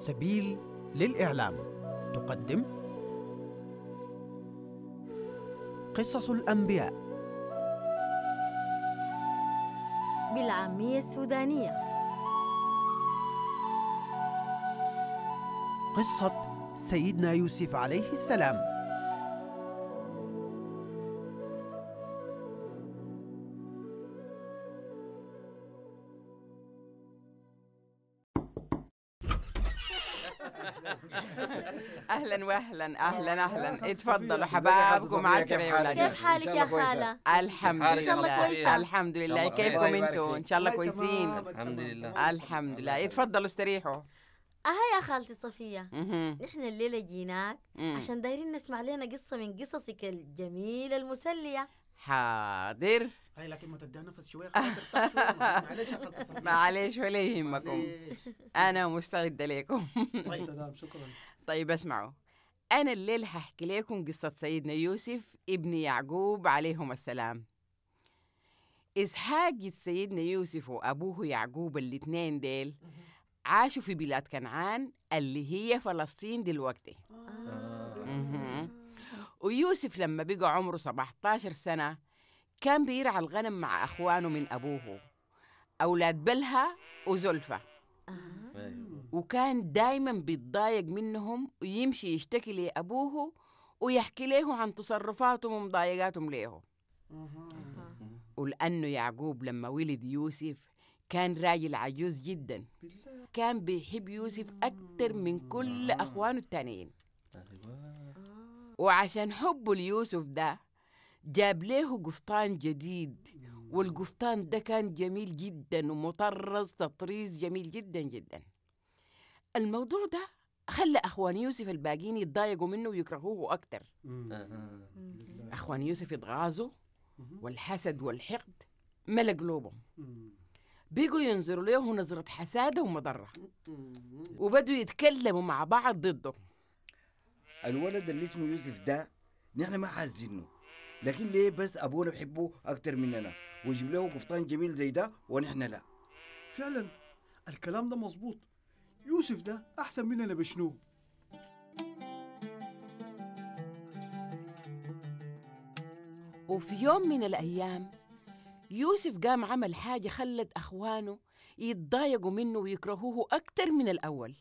سبيل للإعلام تقدم قصص الأنبياء بالعامية السودانية قصة سيدنا يوسف عليه السلام اهلا واهلا آه، اهلا اهلا اتفضلوا حبايبكم عشرة يا ولاد كيف حالك يا خاله؟ الحمد لله ان شاء الله كويسه الحمد لله كيفكم انتم؟ ان شاء الله كويسين الحمد لله الحمد لله اتفضلوا استريحوا أها يا خالتي صفية نحن الليلة جيناك عشان دايرين نسمع لنا قصة من قصصك الجميلة المسلية حاضر هاي لكن ما تديها نفس شوية معلش معلش ولا يهمكم أنا مستعدة لكم طيب سلام شكرا طيب اسمعوا أنا الليل هحكي لكم قصة سيدنا يوسف ابن يعقوب عليهما السلام إذ سيدنا يوسف وأبوه يعقوب الاتنين ديل عاشوا في بلاد كنعان اللي هي فلسطين دلوقتي آه. ويوسف لما بقى عمره 17 سنة كان بيرعى الغنم مع أخوانه من أبوه أولاد بلها وزلفة آه. وكان دايما بيتضايق منهم ويمشي يشتكي لأبوه ويحكي له عن تصرفاتهم ومضايقاتهم له ولأنه يعقوب لما ولد يوسف كان راجل عجوز جدا كان بيحب يوسف أكتر من كل آه. أخوانه التانيين أيوة. آه. وعشان حبه ليوسف ده جاب له قفطان جديد والقفطان ده كان جميل جدا ومطرز تطريز جميل جدا جدا الموضوع ده خلى اخوان يوسف الباقيين يتضايقوا منه ويكرهوه اكتر آه، آه. اخوان يوسف يتغازوا والحسد والحقد ملى قلوبهم بيجوا ينظروا له نظرة حسادة ومضرة وبدوا يتكلموا مع بعض ضده الولد اللي اسمه يوسف ده نحن ما حاسدينه لكن ليه بس ابونا بحبه اكتر مننا ويجيب له قفطان جميل زي ده ونحن لا فعلا الكلام ده مظبوط يوسف ده أحسن مننا بشنو وفي يوم من الأيام يوسف قام عمل حاجة خلت أخوانه يتضايقوا منه ويكرهوه أكتر من الأول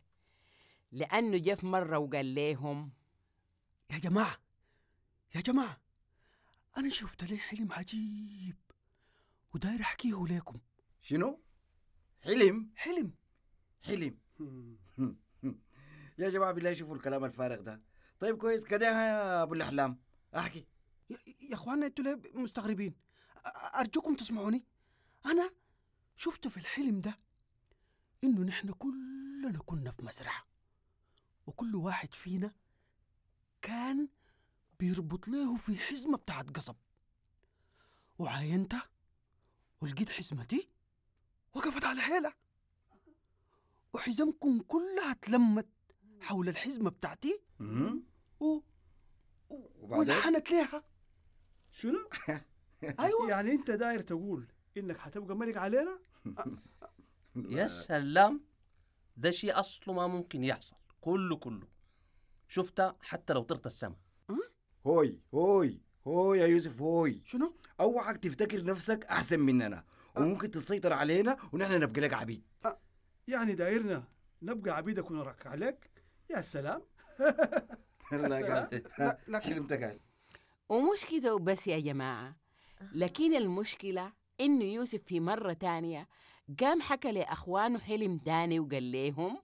لأنه جف مرة وقال لهم يا جماعة يا جماعة أنا شفت لي حلم عجيب وداير أحكيه لكم شنو؟ حلم؟ حلم حلم يا جماعه بالله شوفوا الكلام الفارغ ده طيب كويس كده يا ابو الاحلام احكي يا اخوانا انتوا ليه مستغربين ارجوكم تسمعوني انا شفت في الحلم ده انه نحن كلنا كنا في مزرعه وكل واحد فينا كان بيربط له في حزمه بتاعت قصب وعاينتها ولقيت حزمتي وقفت على حيلها وحزمكم كلها اتلمت حول الحزمة بتاعتي و... و... وانحنت ليها شنو؟ ايوه يعني انت داير تقول انك حتبقى ملك علينا؟ يا سلام ده شيء اصله ما ممكن يحصل كله كله شفتها حتى لو طرت السما أه؟ هوي هوي هوي يا يوسف هوي شنو؟ اوعك تفتكر نفسك احسن مننا أه. وممكن تسيطر علينا ونحن نبقى لك عبيد يعني دايرنا نبقى عبيدك ونركع لك يا سلام ومش كده وبس يا جماعة لكن المشكلة إنه يوسف في مرة تانية قام حكى لأخوانه حلم تاني وقال ليهم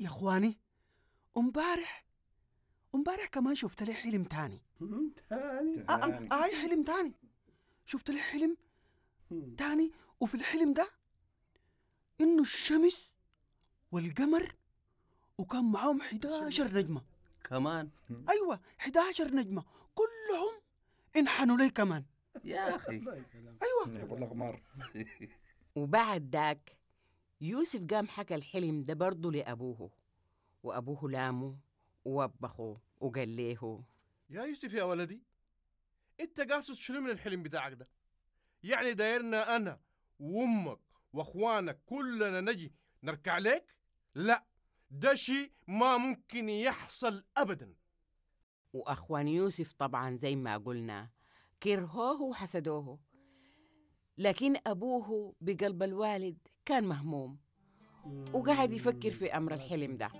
يا إخواني امبارح امبارح كمان شفت لي حلم تاني تاني آه, آه, آه حلم تاني شفت لي حلم تاني وفي الحلم ده انه الشمس والقمر وكان معاهم 11 نجمه كمان ايوه 11 نجمه كلهم انحنوا لي كمان يا اخي ايوه والله وبعد ذاك يوسف قام حكى الحلم ده برضه لابوه وابوه لامه ووبخه وقال له يا يوسف يا ولدي انت قاصد شنو من الحلم بتاعك ده يعني دايرنا انا وامك واخوانك كلنا نجي نركع عليك لا ده شيء ما ممكن يحصل ابدا واخوان يوسف طبعا زي ما قلنا كرهوه وحسدوه لكن ابوه بقلب الوالد كان مهموم وقاعد يفكر في امر الحلم ده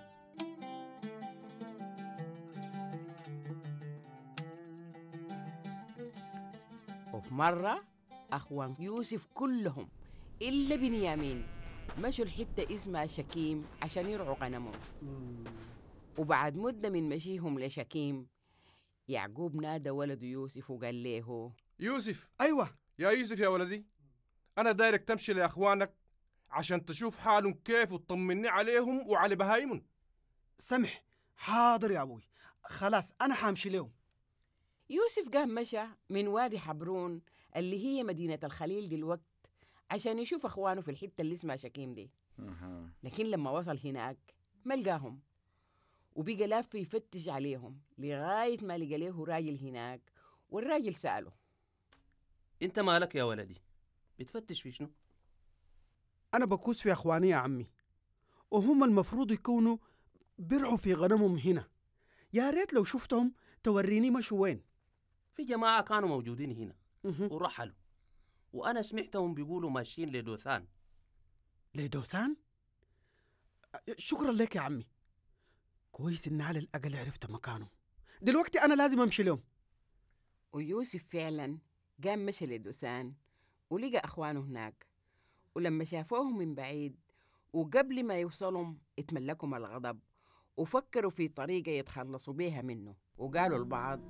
وفي مره اخوان يوسف كلهم إلا بنيامين مشوا الحتة اسمها شكيم عشان يرعوا غنمهم وبعد مدة من مشيهم لشكيم يعقوب نادى ولده يوسف وقال له يوسف أيوة يا يوسف يا ولدي أنا دايرك تمشي لأخوانك عشان تشوف حالهم كيف وتطمني عليهم وعلى بهايمهم سمح حاضر يا أبوي خلاص أنا حامشي لهم يوسف قام مشى من وادي حبرون اللي هي مدينة الخليل دلوقت عشان يشوف اخوانه في الحته اللي اسمها شكيم دي لكن لما وصل هناك ما لقاهم وبقى لاف يفتش عليهم لغايه ما لقى له راجل هناك والراجل ساله انت مالك يا ولدي بتفتش في شنو انا بكوس في اخواني يا عمي وهم المفروض يكونوا برعوا في غنمهم هنا يا ريت لو شفتهم توريني مشوا وين في جماعه كانوا موجودين هنا ورحلوا وأنا سمعتهم بيقولوا ماشيين لدوثان لدوثان؟ شكرا لك يا عمي كويس إن على الأقل عرفت مكانه دلوقتي أنا لازم أمشي لهم ويوسف فعلا قام مشى لدوثان ولقى أخوانه هناك ولما شافوهم من بعيد وقبل ما يوصلهم اتملكهم الغضب وفكروا في طريقة يتخلصوا بيها منه وقالوا لبعض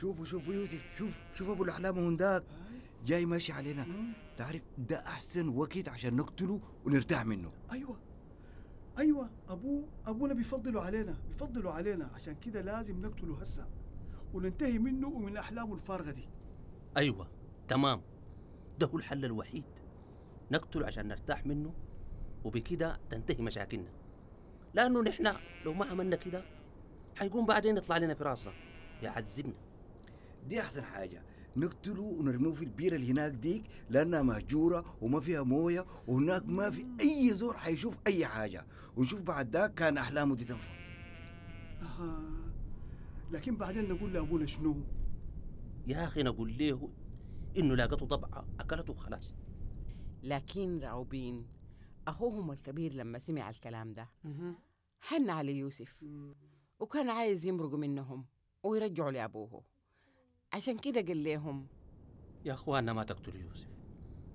شوفوا شوفوا يوسف شوف شوف ابو الاحلام هونداك جاي ماشي علينا تعرف ده احسن وقت عشان نقتله ونرتاح منه ايوه ايوه ابوه ابونا بيفضلوا علينا بيفضلوا علينا عشان كده لازم نقتله هسه وننتهي منه ومن احلامه الفارغه دي ايوه تمام ده هو الحل الوحيد نقتله عشان نرتاح منه وبكده تنتهي مشاكلنا لانه نحن لو ما عملنا كده حيقوم بعدين يطلع لنا في راسنا يعذبنا دي احسن حاجه نقتله ونرميه في البيره اللي هناك ديك لانها مهجوره وما فيها مويه وهناك ما في اي زور حيشوف اي حاجه ونشوف بعد ذاك كان احلامه دي تنفع آه. لكن بعدين نقول لابونا شنو يا اخي نقول له انه لاقته ضبعه اكلته خلاص لكن راوبين اخوهم الكبير لما سمع الكلام ده حن على يوسف وكان عايز يمرق منهم ويرجعوا لابوه عشان كده قال لهم يا أخوانا ما تقتلوا يوسف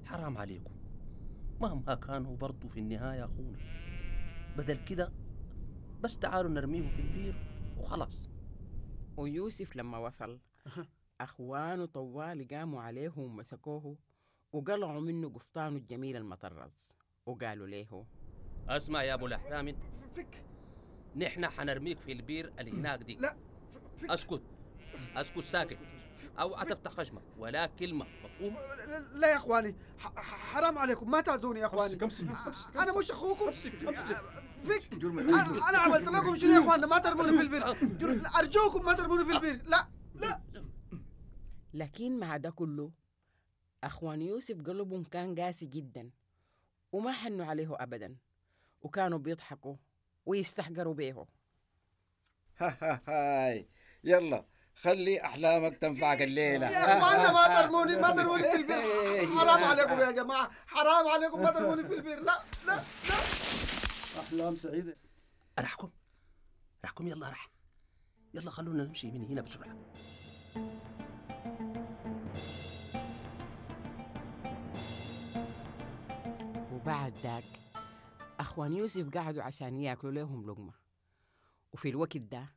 حرام عليكم مهما كانوا برضو في النهاية أخونا بدل كده بس تعالوا نرميه في البير وخلاص ويوسف لما وصل أخوانه طوال قاموا عليه ومسكوه وقلعوا منه قفطانه الجميل المطرز وقالوا له اسمع يا ابو الاحلام فك نحن حنرميك في البير اللي هناك دي لا فك. اسكت اسكت ساكت أو أتبت خشمك ولا كلمة مفهوم؟ لا يا إخواني حرام عليكم ما تعزوني يا إخواني أمسك أمسك أنا مش أخوكم أمسك أمسك فيك أنا عملت لكم شنو يا إخواننا ما ترموني في البير أرجوكم ما ترموني في البير لا لا لكن مع ده كله أخوان يوسف قلبهم كان قاسي جدا وما حنوا عليه أبدا وكانوا بيضحكوا ويستحقروا بيهو هاي يلا خلي احلامك تنفعك الليله يا اخوانا ما ضربوني ما ضربوني في البر حرام عليكم يا جماعه حرام عليكم ما ضربوني في البر لا لا لا احلام سعيده ارحكم ارحكم يلا ارح يلا خلونا نمشي من هنا بسرعه وبعد ذاك اخوان يوسف قعدوا عشان ياكلوا لهم لقمه وفي الوقت ده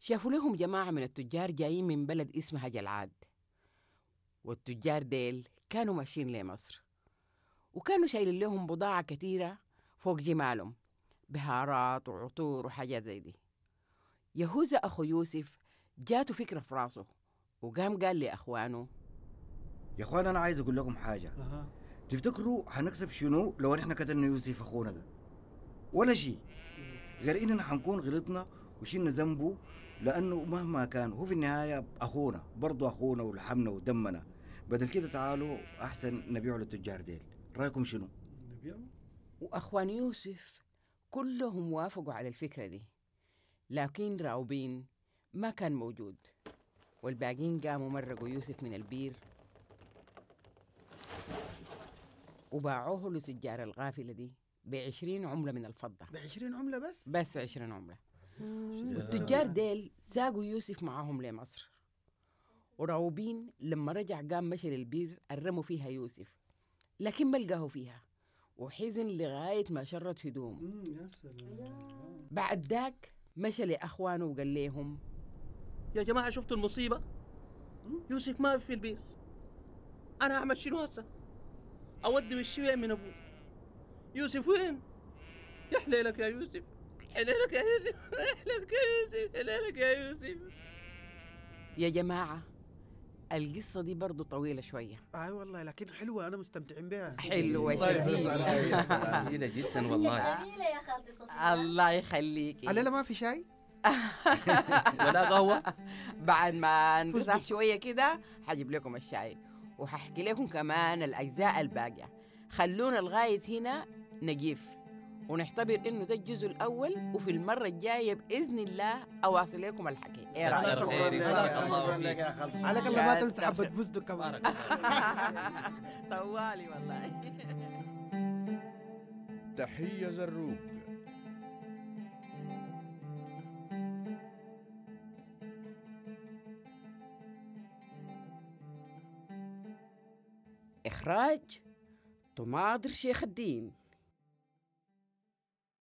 شافوا لهم جماعة من التجار جايين من بلد اسمها جلعاد والتجار ديل كانوا ماشيين لمصر وكانوا شايلين لهم بضاعة كتيرة فوق جمالهم بهارات وعطور وحاجات زي دي يهوذا أخو يوسف جاته فكرة في راسه وقام قال لأخوانه يا اخوان انا عايز اقول لكم حاجه أه. تفتكروا هنكسب شنو لو احنا قتلنا يوسف اخونا ده ولا شيء غير اننا هنكون غلطنا وشلنا ذنبه لانه مهما كان هو في النهايه اخونا برضه اخونا ولحمنا ودمنا بدل كده تعالوا احسن نبيعه للتجار ديل رايكم شنو نبيعه واخوان يوسف كلهم وافقوا على الفكره دي لكن راوبين ما كان موجود والباقيين قاموا مرقوا يوسف من البير وباعوه لتجار الغافله دي بعشرين عمله من الفضه بعشرين عمله بس بس عشرين عمله والتجار ديل ساقوا يوسف معاهم لمصر وراوبين لما رجع قام مشى للبير الرموا فيها يوسف لكن ما لقاه فيها وحزن لغاية ما شرت هدوم بعد ذاك مشى لأخوانه وقال لهم يا جماعة شفتوا المصيبة يوسف ما في البير أنا أعمل شنو هسه أودي وشي من أبوه يوسف وين يا حليلك يا يوسف حلالك يا يوسف حلالك يا يوسف حلالك يا يوسف يا جماعة القصة دي برضو طويلة شوية اي والله لكن حلوة انا مستمتعين بها حلوة شوية جميلة جدا والله جميلة يا خالتي صفية الله يخليكي لا ما في شاي ولا قهوة بعد ما نفسح شوية كده هجيب لكم الشاي وهحكي لكم كمان الأجزاء الباقية خلونا لغاية هنا نجيف ونعتبر انه ده الجزء الاول وفي المره الجايه باذن الله اواصل لكم الحكي ايه رايك شكرا لك يا خالد على الله ما تنسى حبه فستق كمان طوالي والله تحيه زروق إخراج طماطر شيخ الدين